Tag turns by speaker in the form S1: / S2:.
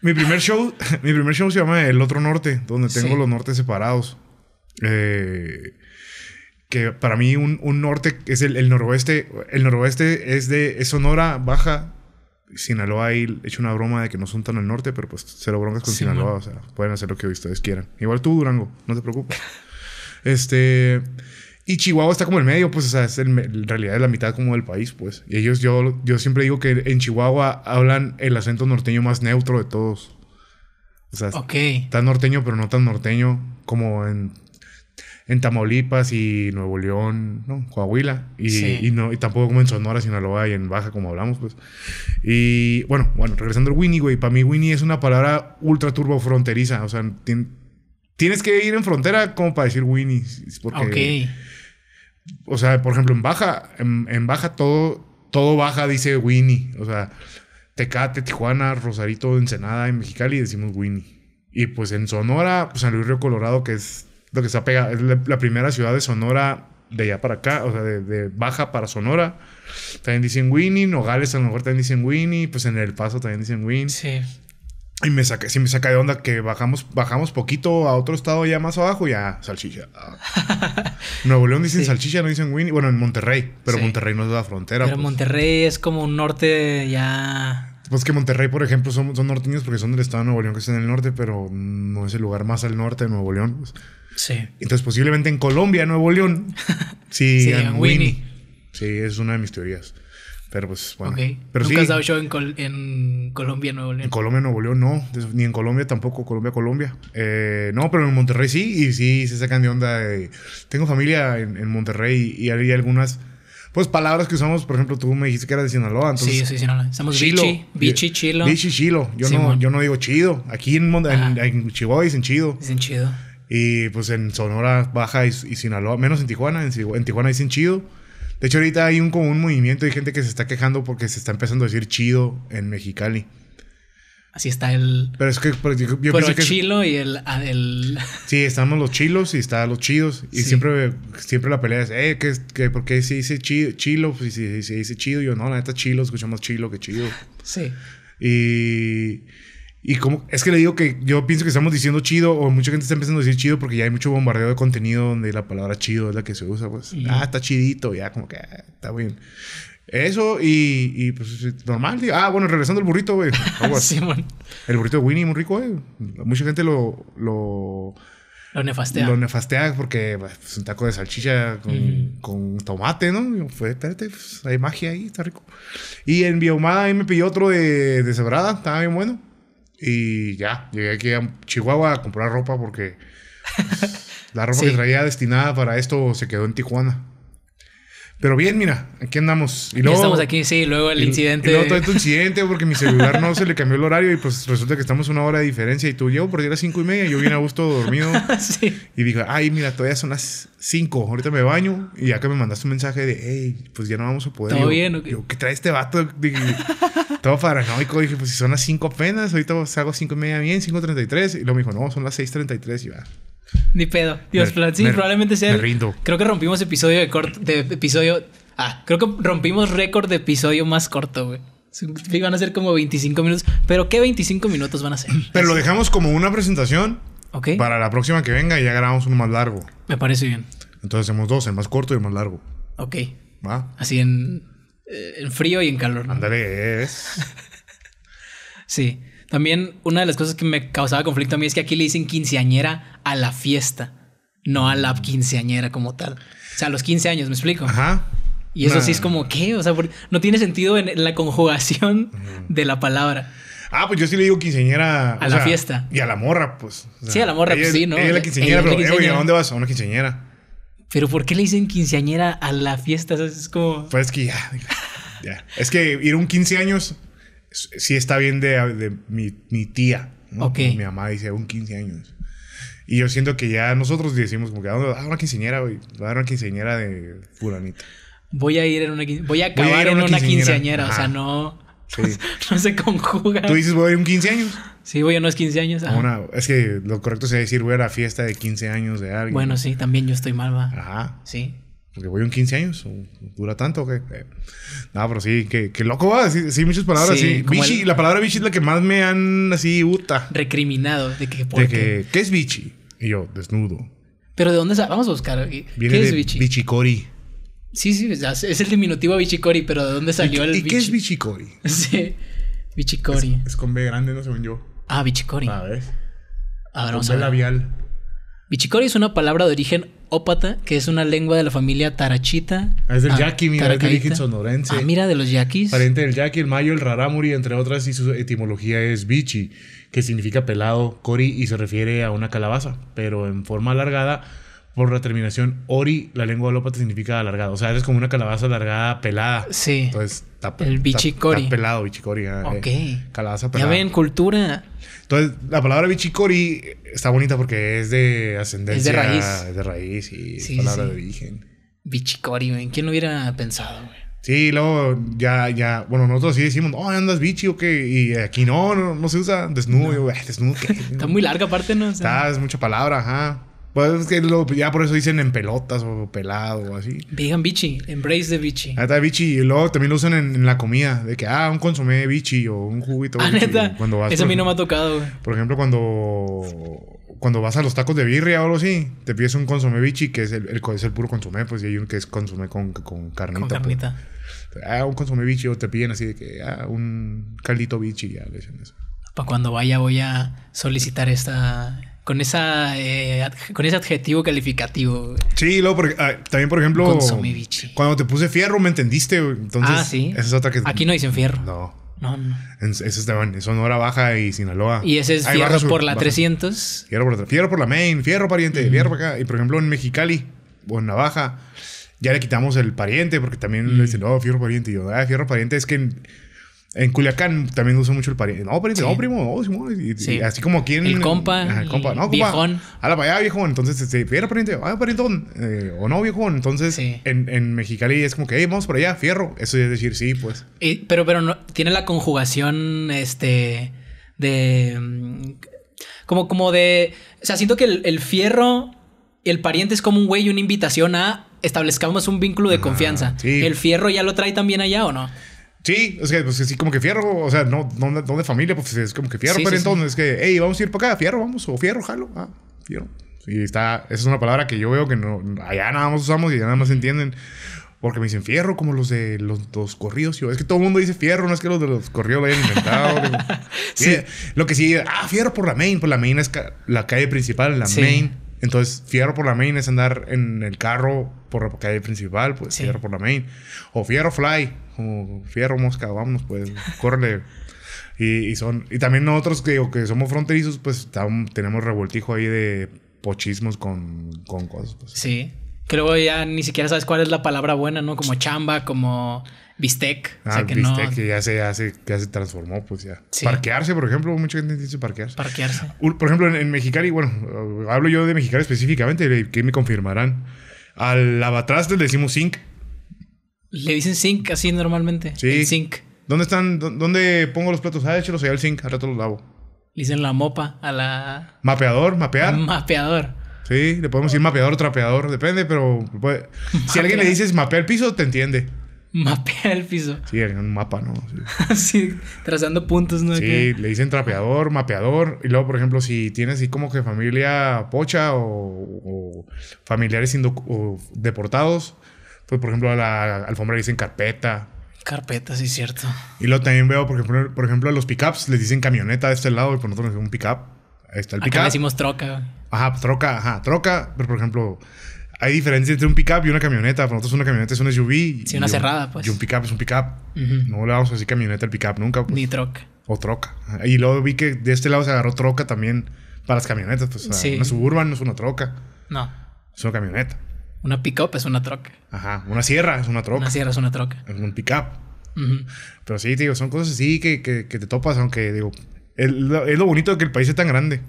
S1: Mi primer show, mi primer show se llama El Otro Norte, donde tengo los nortes separados. Eh, que para mí un, un norte es el, noroeste. El noroeste es de Sonora, Baja, Sinaloa. Ahí he hecho una broma de que no son tan al norte, pero pues cero broncas con Sinaloa. O sea, pueden hacer lo que ustedes quieran. Igual tú, Durango, no te preocupes. este... Y Chihuahua está como el medio, pues, o sea, es en realidad es la mitad como del país, pues. Y ellos, yo, yo siempre digo que en Chihuahua hablan el acento norteño más neutro de todos. O sea, tan norteño, pero no tan norteño como en, en Tamaulipas y Nuevo León, ¿no? Coahuila. Y, no, y tampoco como en Sonora, Sinaloa y en Baja, como hablamos, pues. Y bueno, bueno, regresando al Winnie, güey. Para mí, Winnie es una palabra ultra turbo fronteriza. O sea, tienes que ir en frontera como para decir Winnie. Porque, ok o sea, por ejemplo, en baja, en, baja todo, todo baja, dice Winnie. O sea, Tecate, Tijuana, Rosarito, Ensenada, en Mexicali decimos Winnie. Y pues en Sonora, pues San Luis Río Colorado, que es lo que está pegado, es la, primera ciudad de Sonora de allá para acá, o sea, de, de, Baja para Sonora. También dicen Winnie, Nogales a lo mejor también dicen Winnie, pues en El Paso también dicen Winnie. Sí. Y me saca, sí me saca de onda que bajamos, bajamos poquito a otro estado ya más abajo, ya salchicha. Nuevo León dicen salchicha, no dicen Winnie. Bueno, en Monterrey, pero Monterrey no es la frontera. Pero pues.
S2: Monterrey es como un
S1: norte
S2: ya.
S1: Pues que Monterrey, por ejemplo, son, son norteños porque son del estado de Nuevo León, que es en el norte, pero no es el lugar más al norte de Nuevo León. Pues. Sí. Entonces, posiblemente en Colombia, Nuevo León, sí, en Winnie. Sí, es una de mis teorías. Pero pues bueno. Pero ¿Nunca sí, has dado
S2: show en, Colombia, Nuevo León? En Colombia,
S1: Nuevo León, no. Ni en Colombia tampoco, Colombia, Colombia. Eh, no, pero en Monterrey sí, y sí se sacan de onda. De... Tengo familia en, Monterrey y, hay algunas pues palabras que usamos, por ejemplo, tú me dijiste que eras de Sinaloa, entonces. Sí, sí Sinaloa. Estamos chilo, bichi, bichi, chilo. Bichi, chilo. Yo, no, yo no digo chido. Aquí en, en, Chihuahua dicen chido. Dicen chido. Y pues en Sonora Baja y, Sinaloa, menos en Tijuana, en, Tijuana dicen chido. De hecho, ahorita hay un, como un movimiento Hay gente que se está quejando porque se está empezando a decir chido en Mexicali. Así está el. Pero es que pues, yo, chilo
S2: y el,
S1: Sí, estamos los chilos y está los chidos. Y siempre, siempre la pelea es, eh, ¿qué, qué, por qué se dice chido, chilo? Pues si se dice chido, yo no, la neta chilo, escuchamos chilo que chido. Sí. Y. Y como, es que le digo que yo pienso que estamos diciendo chido, o mucha gente está empezando a decir chido porque ya hay mucho bombardeo de contenido donde la palabra chido es la que se usa, pues, ah, está chidito, ya como que ah, está bien. Eso y, y pues normal. Ah, bueno, regresando al burrito, güey. sí, El burrito de Winnie, muy rico, güey. Eh. Mucha gente lo, lo...
S2: Lo nefastea. Lo
S1: nefastea porque pues, es un taco de salchicha con, con tomate, ¿no? fue, pues, hay magia ahí, está rico. Y en Biomada ahí me pilló otro de, de cebrada, estaba bien bueno. Y ya, llegué aquí a Chihuahua a comprar ropa porque la ropa que traía destinada para esto se quedó en Tijuana. Pero bien, mira, aquí andamos. Y luego, estamos aquí,
S2: sí, luego el incidente. Y luego todo este
S1: incidente, porque mi celular no se le cambió el horario y pues resulta que estamos una hora de diferencia. Y tú llevo por ahí a las cinco y media, yo vine a gusto dormido. Y dije, ay, mira, todavía son las cinco, ahorita me baño. Y acá me mandaste un mensaje de, hey, pues ya no vamos a poder. Todo bien, yo, ¿qué trae este vato? todo paranoico. Dije, pues si son las cinco apenas, ahorita hago cinco y media bien, 5.33. Y luego me dijo, no, son las 6.33 y va.
S2: Ni pedo. Dios, plan sí, probablemente sea. Me rindo. Creo que rompimos episodio de corto. De episodio. Ah, creo que rompimos récord de episodio más corto, güey. Iban a ser como 25 minutos. Pero ¿qué 25 minutos van a ser? Pero lo
S1: dejamos como una presentación. Ok. Para la próxima que venga y ya grabamos uno más largo. Me parece bien. Entonces hacemos dos, el más corto y el más largo. Ok. ¿Va? Así en,
S2: eh, en frío y en calor. Ándale. sí. También una de las cosas que me causaba conflicto a mí es que aquí le dicen quinceañera a la fiesta, no a la quinceañera como tal. O sea, a los 15 años, ¿me explico? Ajá. Y eso sí es como, ¿qué? O sea, no tiene sentido en la conjugación de la palabra. Ah, pues yo sí le digo quinceañera... A la fiesta. Y a la morra, pues. sí, a la morra, pues sí, ¿no? ¿Y la quinceañera. pero, eh, ¿a dónde vas? A una quinceañera. Pero ¿por qué le dicen quinceañera a la fiesta? O es como. Pues que ya.
S1: ya. Es que ir un 15 años sí está bien de, de mi, mi, tía. ¿no? Mi mamá dice, un 15 años. Y yo siento que ya nosotros decimos como que, ah, una quinceañera, güey. a dar una quinceañera de fulanita.
S2: Voy a ir en una Voy a acabar en una, quinceañera. O sea, no... no se conjuga. Tú dices, voy a ir un 15 años. Sí, voy a unos 15 años.
S1: es que lo correcto es decir, voy a la fiesta de 15 años de alguien. Bueno, sí, también yo estoy mal, Ajá. Sí. ¿Que voy en 15 años, dura tanto que. qué? nada, pero sí, que, loco va. Sí, sí, muchas palabras. Sí, la palabra bichi es la que más me han así, uta. Recriminado. De que, de qué? Que, ¿qué es bichi? Y yo, desnudo. ¿Pero de dónde salió.
S2: Vamos a buscar. ¿Qué es bichi? Bichicori. Sí, sí, es el diminutivo bichicori, pero ¿de dónde salió el bichi? ¿Y qué es bichicori? sí, bichicori. Es, con B grande, no según yo. Ah, bichicori. Ah, a ver. vamos a ver. labial. Bichicori es una palabra de origen que es una lengua de la familia tarachita. Ah, es del ah, yaqui, mira, Ah, mira, de los yaquis. Parente
S1: del yaqui, el mayo, el rarámuri, entre otras, y su etimología es bichi, que significa pelado, cori, y se refiere a una calabaza, pero en forma alargada por la terminación ori, la lengua alópata significa alargado O sea, eres como una calabaza alargada pelada. Sí. Entonces, está, el bichicori. pelado, bichicori. Ah, eh. ok. calabaza pelada. Ya ven,
S2: cultura.
S1: Entonces, la palabra bichicori está bonita porque es de ascendencia. Es de raíz. Es de raíz y es palabra de
S2: origen. Bichicori, güey. ¿Quién lo hubiera pensado, güey?
S1: Sí, luego ya, ya, bueno, nosotros sí decimos, oh, andas bichi o qué, y aquí no, no, se usa desnudo, ah, desnudo. está muy larga aparte, ¿no? está, es mucha palabra, ajá. Pues es que ya por eso dicen en pelotas o pelado o así.
S2: Vegan bichi, embrace de
S1: bichi. Ah, está bichi. Y luego también lo usan en, la comida. De que, ah, un consomé bichi o un juguito. Ah, neta. Eso a mí no me ha tocado, Por ejemplo, cuando, cuando vas a los tacos de birria o algo así, te pides un consomé bichi, que es el, el, puro consomé, pues, y hay un que es consomé con, con carnita. Con pues. carnita. Ah, un consomé bichi o te piden así de que, ah, un caldito bichi, ya le dicen eso.
S2: Para cuando vaya voy a solicitar esta, con, esa, eh, con ese adjetivo calificativo.
S1: Sí, luego porque, ah, también, por ejemplo, cuando te puse fierro, me entendiste. Entonces, ah, sí. Esa es otra que. Aquí no dicen fierro. No. No, no. Eso es, Sonora Baja y Sinaloa. Y ese es fierro por la 300. Fierro por, la main, fierro pariente, fierro acá. Y por ejemplo, en Mexicali o en Navaja, ya le quitamos el pariente porque también le dicen, no, fierro pariente. Y yo, ah, fierro pariente es que. En, en Culiacán también uso mucho el pariente. No, pariente, no, primo, no, así como aquí en. El compa. el compa. No, compa. Viejón. A la allá, viejo, Entonces, este, pariente. Ah, eh, o no, viejo, Entonces, en, en Mexicali es como que, vamos por allá, fierro. Eso es decir, sí, pues.
S2: pero, pero no, tiene la conjugación, este. de. Mm, como, como de. O sea, siento que el, fierro y el pariente es como un güey y una invitación a establezcamos un vínculo de confianza. ¿El fierro ya lo trae también allá o
S1: no? Sí, es que, pues, así como que fierro, o sea, no, no, de familia, pues es como que fierro, pero entonces es que, hey, vamos a ir para acá, fierro, vamos, o fierro, jalo, ah, fierro. Y está, esa es una palabra que yo veo que no, allá nada más usamos y ya nada más entienden. Porque me dicen fierro, como los de los, dos corridos. Yo, es que todo el mundo dice fierro, no es que los de los corridos lo hayan inventado. sí. Lo que sí, ah, fierro por la main, por pues, la main es la calle principal, la main. Entonces, fierro por la main es andar en el carro por la calle principal, pues fierro por la main. O fierro fly, o fierro mosca, vamos, pues, córrele. Y, son, y también nosotros que, que somos fronterizos, pues tenemos revoltijo ahí de pochismos con, con cosas. Pues.
S2: Sí, que ya ni siquiera sabes cuál es la palabra buena, ¿no? Como chamba, como
S1: Ah, bistec. que ya se, se transformó, pues ya. Parquearse, por ejemplo, mucha gente dice parquearse. Parquearse. Por ejemplo, en, Mexicali, bueno, hablo yo de Mexicali específicamente, que me confirmarán. Al abatraste le decimos zinc. Le dicen zinc así normalmente. Sí. zinc. ¿Dónde están? ¿Dónde pongo los platos? Ah, échelos allá al zinc, al rato los lavo. Le dicen la mopa
S2: a la.
S1: Mapeador, mapear. Mapeador. Sí, le podemos decir mapeador, trapeador, depende, pero. Puede... Si alguien le dices Mapear el piso, te entiende. Mapea el piso. Sí, en un mapa, ¿no? Sí, trazando puntos, ¿no? Sí, le dicen trapeador, mapeador. Y luego, por ejemplo, si tienes así como que familia pocha o, familiares siendo deportados, pues por ejemplo a la alfombra le dicen carpeta.
S2: Carpeta, sí, cierto.
S1: Y luego también veo, por ejemplo, por ejemplo a los pickups les dicen camioneta de este lado y por nosotros le un pickup. Ahí está el pickup. Acá le decimos troca. Ajá, troca, ajá, troca. Pero por ejemplo, hay diferencia entre un pickup y una camioneta. Para nosotros una camioneta es un SUV. Sí, una cerrada, pues. Y un pickup es un pickup. No le vamos a decir camioneta al pickup nunca. Pues. Ni troca. O troca. Y luego vi que de este lado se agarró troca también para las camionetas. Pues, Una suburban no es una troca. No. Es una camioneta. Una pickup es una troca. Ajá. Una sierra es una troca. Una sierra es una troca. Es un pickup. Pero sí, digo, son cosas así que, que, te topas, aunque digo, es lo, es lo, bonito de que el país es tan grande.